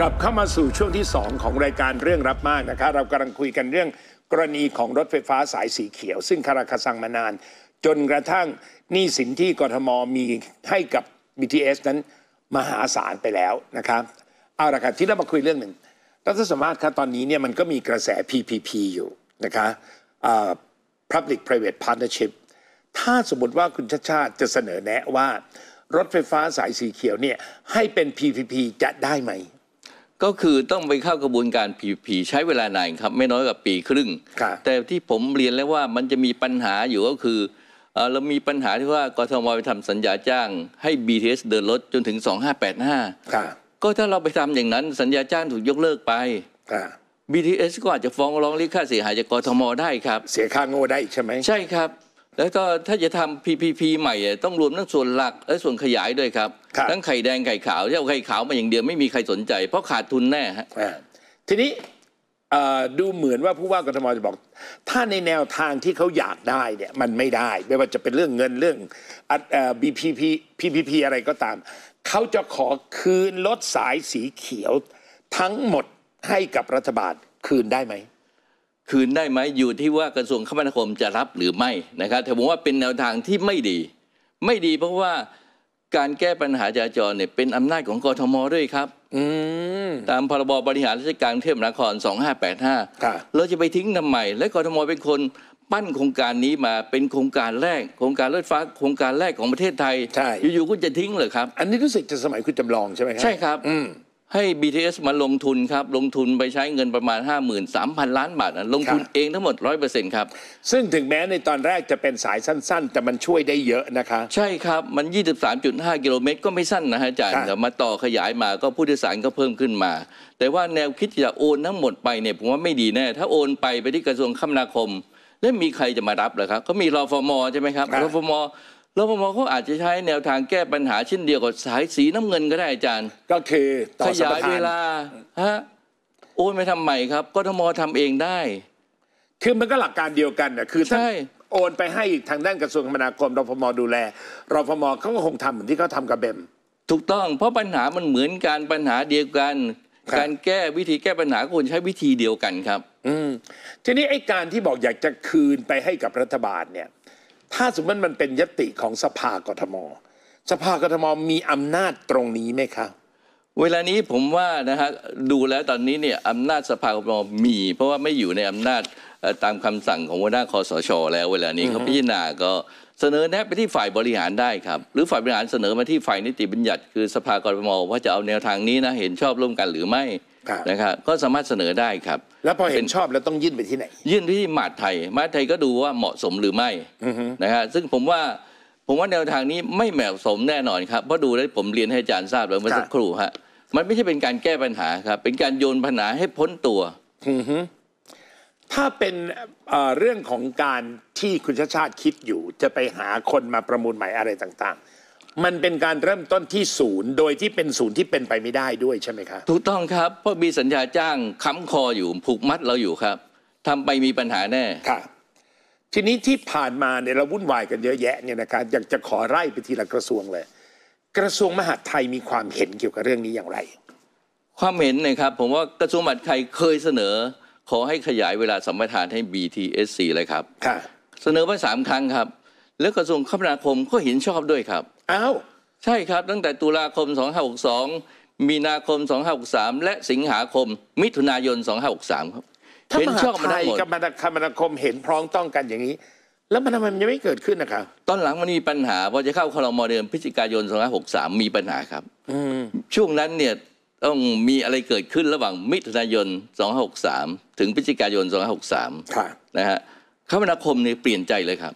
กลับเข้ามาสู่ช่วงที่ 2 ของรายการเรื่องรับมากนะคะ เรากำลังคุยกันเรื่องกรณีของรถไฟฟ้าสายสีเขียว ซึ่งคาราคาซังมานาน จนกระทั่งหนี้สินที่กทมมีให้กับ BTS นั้นมหาศาลไปแล้วนะครับเอาละครับ ที่เรามาคุยเรื่องหนึ่งรัฐสมาชิะตอนนี้เนี่ยมันก็มีกระแส PPP อยู่นะคะ Public Private Partnership ถ้าสมมติว่าคุณชาชาติจะเสนอแนะว่า รถไฟฟ้าสายสีเขียวเนี่ยให้เป็น PPP จะได้ไหมก็คือต้องไปเข้ากระบวนการีผีใช้เวลานานครับไม่น้อยกว่าปีครึ่ง แต่ที่ผมเรียนแล้วว่ามันจะมีปัญหาอยู่ก็คือเรา มีปัญหาที่ว่ากทมไปทำสัญญาจ้างให้ BTS เดินรถจนถึง2585ครับก็ถ้าเราไปทำอย่างนั้นสัญญาจ้างถูกยกเลิกไปครับ BTS ก็อาจจะฟ้องร้องเรียกค่าเสียหายจากกทมได้ครับเสียค่าโง่ได้ใช่ไหมใช่ครับแล้วก็ถ้าจะทีพ PPP ใหม่ต้องรวมทั้งส่วนหลักและส่วนขยายด้วยครับทั้งไข่แดง ไข่ขาวที่เอาไข่ขาวมาอย่างเดียวไม่มีใครสนใจ เพราะขาดทุนแน่ฮะทีนี้ดูเหมือนว่าผู้ว่ากทมจะบอก ถ้าในแนวทางที่เขาอยากได้เนี่ยมันไม่ได้ไม่ว่าจะเป็นเรื่องเงินเรื่อง BPP PPP อะไรก็ตาม เขาจะขอคืนลดสายสีเขียวทั้งหมดให้กับรัฐบาลคืนได้ไหมคืนได้ไหมอยู่ที่ว่ากระทรวงคมนาคมจะรับหรือไม่นะครับแต่ผมว่าเป็นแนวทางที่ไม่ดี ไม่ดีเพราะว่าการแก้ปัญหาจราจรเนี่ยเป็นอำนาจของกทมด้วยครับตามพรบบริหารราชการเทพมานคร 2585 เราจะไปทิ้งทำไมและกทมเป็นคนปั้นโครงการนี้มาเป็นโครงการแรก โครงการรถฟ้าโครงการแรกของประเทศไทยอยู่ๆคุณจะทิ้งเหรอครับอันนี้รู้สึกจะสมัยคุณจำลองใช่ไหมครับใช่ครับให้ BTS มาลงทุนครับลงทุนไปใช้เงินประมาณ53,000 ล้านบาทลงทุนเองทั้งหมด100%ครับซึ่งถึงแม้ในตอนแรกจะเป็นสายสั้นๆแต่มันช่วยได้เยอะนะคะใช่ครับมัน23.5 กิโลเมตรก็ไม่สั้นนะฮะอาจารย์แต่มาต่อขยายมาก็ผู้โดยสารก็เพิ่มขึ้นมา แต่ว่าแนวคิดจะโอนทั้งหมดไปเนี่ยผมว่าไม่ดีแน่ถ้าโอนไปไปที่กระทรวงคมนาคม แล้วมีใครจะมารับเหรอครับก็มีรอฟมใช่ไหมครับรอฟมรปมเขาอาจจะใช้แนวทางแก้ปัญหาเช่นเดียวกับสายสีน้ำเงินก็ได้อาจารย์ ก็คือขยายเวลาฮะโอนไปทำใหม่ครับกทมทำเองได้ คือมันก็หลักการเดียวกันนะคือใช่โอนไปให้อีกทางด้านกระทรวงคมนาคมรพมดูแลรพมเขาก็คงทำเหมือนที่เขาทำกับเบม ถูกต้อง เพราะปัญหามันเหมือนกันปัญหาเดียวกัน การแก้วิธีแก้ปัญหาควรใช้วิธีเดียวกันครับ อืทีนี้ไอ้การที่บอกอยากจะคืนไปให้กับรัฐบาลเนี่ยถ้าสมมติมันเป็นยติของสภากทม สภากทม มีอำนาจตรงนี้ไหมครับ เวลานี้ผมว่านะฮะดูแล้วตอนนี้เนี่ยอำนาจสภากทม มี เพราะว่าไม่อยู่ในอำนาจตามคำสั่งของหัวหน้าคอสช แล้วเวลานี้เขาพิจารณาก็เสนอแนะไปที่ฝ่ายบริหารได้ครับ หรือฝ่ายบริหารเสนอมาที่ฝ่ายนิติบัญญัติคือสภากรทม ว่าจะเอาแนวทางนี้นะเห็นชอบร่วมกันหรือไม่นะครับก็สามารถเสนอได้ครับ แล้วพอเห็นชอบแล้วต้องยื่นไปที่ไหนยื่นที่หมาดไทยหมาดไทยก็ดูว่าเหมาะสมหรือไม่นะครับซึ่งผมว่า ผมว่าแนวทางนี้ไม่เหมาะสมแน่นอนครับเพราะดูแล้วผมเรียนให้อาจารย์ทราบแล้วเมื่อสักครู่ฮะมันไม่ใช่เป็นการแก้ปัญหาครับเป็นการโยนปัญหาให้พ้นตัว ถ้าเป็นเรื่องของการที่คุณชาติชาติคิดอยู่จะไปหาคนมาประมูลใหม่อะไรต่างๆมันเป็นการเริ่มต้นที่ศูนย์โดยที่เป็นศูนย์ที่เป็นไปไม่ได้ด้วยใช่ไหมครับ ถูกต้องครับเพราะมีสัญญาจ้างค้ำคออยู่ผูกมัดเราอยู่ครับ ทำไปมีปัญหาแน่ครับทีนี้ที่ผ่านมาเนี่ยเราวุ่นวายกันเยอะแยะเนี่ยนะครับอยากจะขอไล่ไปทีละกระทรวงเลย กระทรวงมหาดไทยมีความเห็นเกี่ยวกับเรื่องนี้อย่างไร ความเห็นนะครับผมว่ากระทรวงมหาดไทยเคยเสนอ ขอให้ขยายเวลาสัมปทานให้ b t s 4เลยครับค่ะเสนอไปสามครั้งครับ แล้วกระทรวงคมนาคมก็เห็นชอบด้วยครับอ้าวใช่ครับตั้งแต่ตุลาคม 2562 มีนาคม 2563 และสิงหาคม มิถุนายน 2563 ครับเห็นชอบมาได้หมดกับคมนาคมเห็นพร้องต้องกันอย่างนี้ แล้วมันทำไมมันยังไม่เกิดขึ้นนะครับ ตอนหลังมันมีปัญหาพอจะเข้าคลรมอเดือนพฤศจิกายน 2563 มีปัญหาครับช่วงนั้นเนี่ยต้องมีอะไรเกิดขึ้นระหว่างมิถุนายน 2563 ถึงพฤศจิกายน 2563นะฮะคมนาคมเนี่ยเปลี่ยนใจเลยครับ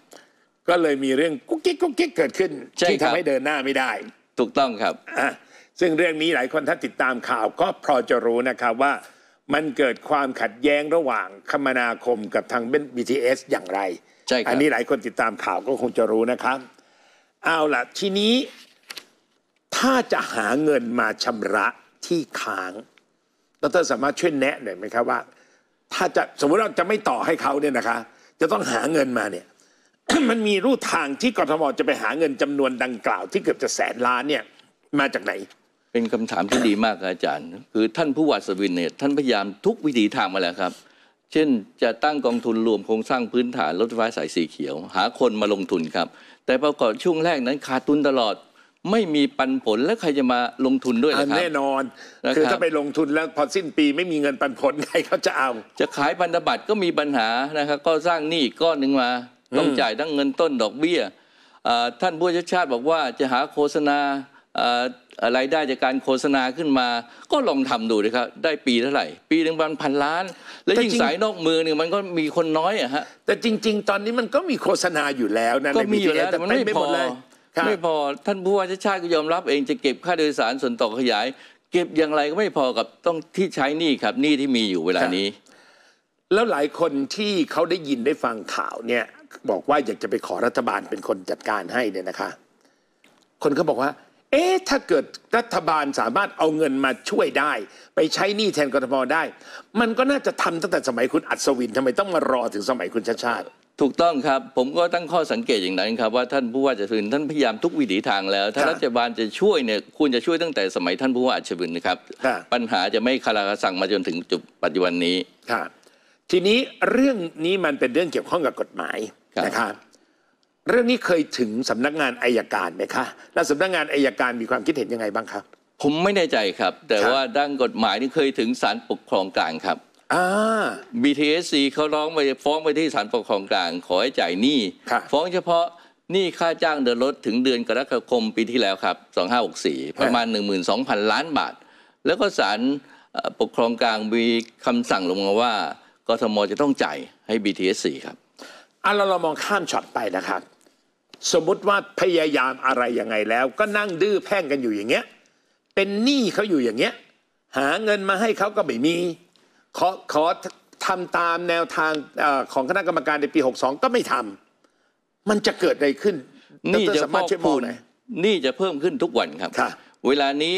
ก็เลยมีเรื่องกุ๊กกิ๊กกุ๊กกิ๊กเกิดขึ้นที่ทำให้เดินหน้าไม่ได้ ถูกต้องครับอ่ะซึ่งเรื่องนี้หลายคนถ้าติดตามข่าวก็พอจะรู้นะครับว่ามันเกิดความขัดแย้งระหว่างคมนาคม กับทางเบนทีเอสอย่างไรใช่ครับอันนี้หลายคนติดตามข่าวก็คงจะรู้นะครับ เอาล่ะ ทีนี้ ถ้าจะหาเงินมาชำระที่ค้างดรสามารถช่วยแนะหน่อยไหมครับว่า ถ้าจะสมมติเราจะไม่ต่อให้เขาเนี่ยนะคะจะต้องหาเงินมาเนี่ยมันมีรูทางที่กรทมจะไปหาเงินจำนวนดังกล่าวที่เกือบจะแสนล้านเนี่ยมาจากไหน เป็นคำถามที่ดีมากอาจารย์ คือท่านผู้ว่าสวินเนี่ยท่านพยายามทุกวิธีทางมาแล้วครับ เช่นจะตั้งกองทุนรวมโครงสร้างพื้นฐานรถไฟาสายสีเขียว หาคนมาลงทุนครับ แต่ปรากฏช่วงแรกนั้นขาดทุนตลอดไม่มีปันผลแล้วใครจะมาลงทุนด้วยนะครับแน่นอนคือถ้าไปลงทุนแล้วพอสิ้นปีไม่มีเงินปันผลใครเขาจะเอา จะขายพันธบัตรก็มีปัญหานะครับก็สร้างหนี้ก้อนหนึ่งมาต้องจ่ายทั้งเงินต้นดอกเบี้ย ท่านผู้ชาชาติบอกว่าจะหาโฆษณาอะไรได้จากการโฆษณาขึ้นมา ก็ลองทำดูนะครับ ได้ปีเท่าไหร่ ปีหนึ่งประมาณพันล้าน แล้วยิ่งสายนอกมือเนี่ยมันก็มีคนน้อยอะฮะ แต่จริง ๆตอนนี้มันก็มีโฆษณาอยู่แล้วนะก็มีอยู่แล้วแต่ไม่พอไม่พอ ท่านผู้ว่าชาชาติก็ยอมรับ เองจะเก็บค่าโดยสารส่วนต่อขยาย เก็บอย่างไรก็ไม่พอกับต้องที่ใช้นี่ครับนี่ที่มีอยู่เวลานี้ แล้วหลายคนที่เขาได้ยินได้ฟังข่าวเนี่ยบอกว่าอยากจะไปขอรัฐบาลเป็นคนจัดการให้เนี่ยนะคะ คนก็บอกว่า เอ๊ะถ้าเกิดรัฐบาลสามารถเอาเงินมาช่วยได้ ไปใช้หนี้แทนกรทมได้ มันก็น่าจะทำตั้งแต่สมัยคุณอัศวิน ทำไมต้องมารอถึงสมัยคุณชาติชาติ ถูกต้องครับผมก็ตั้งข้อสังเกตอย่างนั้นครับว่าท่านผู้ว่าจะถึงท่านพยายามทุกวิถีทางแล้ว ถ้ารัฐบาลจะช่วยเนี่ยควรจะช่วยตั้งแต่สมัยท่านผู้ว่าอัจฉริยนะครับปัญหาจะไม่คาราสั่งมาจนถึงจุดปัจจุบันนี้ครับทีนี้เรื่องนี้มันเป็นเรื่องเกี่ยวข้องกับกฎหมายนะครับเรื่องนี้เคยถึงสำนักงานอายการไหมคะ และสำนักงานอายการมีความคิดเห็นยังไงบ้างครับ ผมไม่แน่ใจครับ แต่ว่าด้านกฎหมายนี่เคยถึงศาลปกครองกลางครับ b t s ีเขาร้องไปฟ้องไปที่ศาลปกครองกลางขอให้จ่ายหนี้ฟ้องเฉพาะหนี้ค่าจ้างเดินรถถึงเดือนกรกฎาคมปีที่แล้วครับ2564 ประมาณ 12,000 ล้านบาท แล้วก็ศาลปกครองกลางมีคำสั่งลงมาว่ากทมจะต้องจ่ายให้ BTSC ครับเอาเราเรามองข้ามช็อตไปนะครับ สมมุติว่าพยายามอะไรยังไงแล้ว ก็นั่งดื้อแพ่งกันอยู่อย่างเงี้ยเป็นหนี้เขาอยู่อย่างเงี้ยหาเงินมาให้เขาก็ไม่มี ขอขอทำตามแนวทางอของคณะกรรมการในปี62ก็ไม่ทำมันจะเกิดอะไรขึ้นนี่จะพอกพูนนี่จะเพิ่มขึ้นทุกวันครับเวลานี้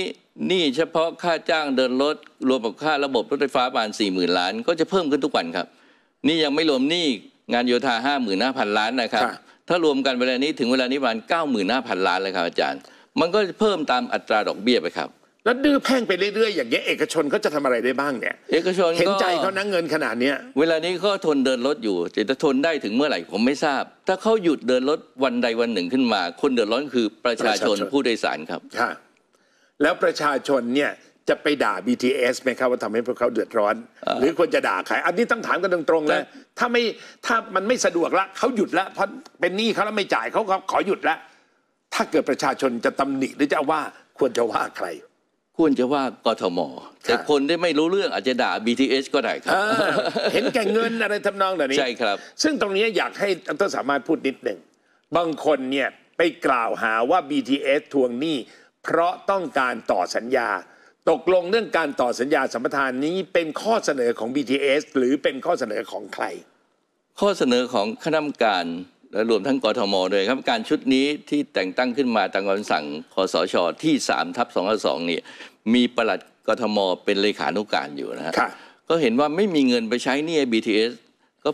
นี่เฉพาะค่าจ้างเดินรถรวมกับค่าระบบรถไฟฟ้าประมาณ4ี่หมื่นล้าน ก็จะเพิ่มขึ้นทุกวันครับ นี่ยังไม่รวมหนี้งานโยธาห้าหมื่นห้าพันล้านนะครับถ้ารวมกันเวลานี้ถึงเวลานี้ประมาณเก้าหมื่นห้าพันล้านเลยครับอาจารย์ มันก็เพิ่มตามอัตราดอกเบี้ยไปครับ แล้วดื้อแพ่งไปเรื่อยๆ อย่างเงี้ยเอกชนเขาจะทำอะไรได้บ้างเนี่ยเอกชนเห็นใจเขานั่งเงินขนาดเนี้ยเวลานี้ก็ทนเดินรถอยู่จะทนได้ถึงเมื่อไหร่ ผมไม่ทราบ ถ้าเขาหยุดเดินรถวันใดวันหนึ่งขึ้นมา คนเดือดร้อนคือประชาชนผู้โดยสารครับค่ะแล้วประชาชนเนี่ยจะไปด่า BTS ไหมครับว่าทำให้พวกเขาเดือดร้อน หรือควรจะด่าใคร อันนี้ต้องถามกันตรงๆเลยถ้าไม่ถ้ามันไม่สะดวกละเขาหยุดละเพราะเป็นหนี้เขาแล้วไม่จ่ายเขาขอหยุดละถ้าเกิดประชาชนจะตำหนิหรือจะว่าควรจะว่าใคร ควรจะว่ากทมแต่คนที่ไม่รู้เรื่องอาจจะด่า BTS ก็ได้ครับ เห็นแก่เงินอะไรทำนองเหล่านี้ใช่ครับ ซึ่งตรงนี้อยากให้ต้นสามารถพูดนิดหนึ่งบางคนเนี่ยไปกล่าวหาว่า BTS ทวงหนี้ เพราะต้องการต่อสัญญาตกลงเรื่องการต่อสัญญาสัมปทานนี้เป็นข้อเสนอของ BTS หรือเป็นข้อเสนอของใคร ข้อเสนอของคณะกรรมการและรวมทั้งกทมด้วยครับ การชุดนี้ที่แต่งตั้งขึ้นมาตามคำสั่งคอสชที่ 3ทับ2 2นี่มีประหลัดกทม เป็นเลขานุการอยู่นะครับก็เห็นว่าไม่มีเงินไปใช้นี่ BTS ก็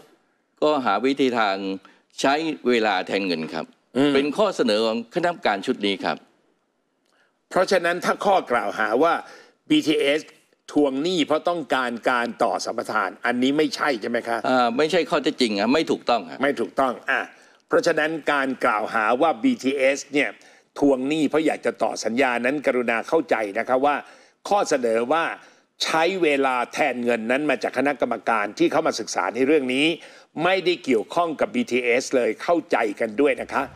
ก็หาวิธีทางใช้เวลาแทนเงินครับ เป็นข้อเสนอของคณะกรรมการชุดนี้ครับเพราะฉะนั้นถ้าข้อกล่าวหาว่า BTS ทวงหนี้เพราะต้องการการต่อสัมปทานอันนี้ไม่ใช่ใช่ไหมคะอ่าไม่ใช่ข้อเท็จจริงอ่ะไม่ถูกต้องไม่ถูกต้องอ่ะเพราะฉะนั้นการกล่าวหาว่า BTS เนี่ยทวงหนี้เพราะอยากจะต่อสัญญานั้น กรุณาเข้าใจนะคะว่า ข้อเสนอว่าใช้เวลาแทนเงินนั้นมาจากคณะกรรมการที่เข้ามาศึกษาในเรื่องนี้ ไม่ได้เกี่ยวข้องกับ BTS เลยเข้าใจกันด้วยนะคะ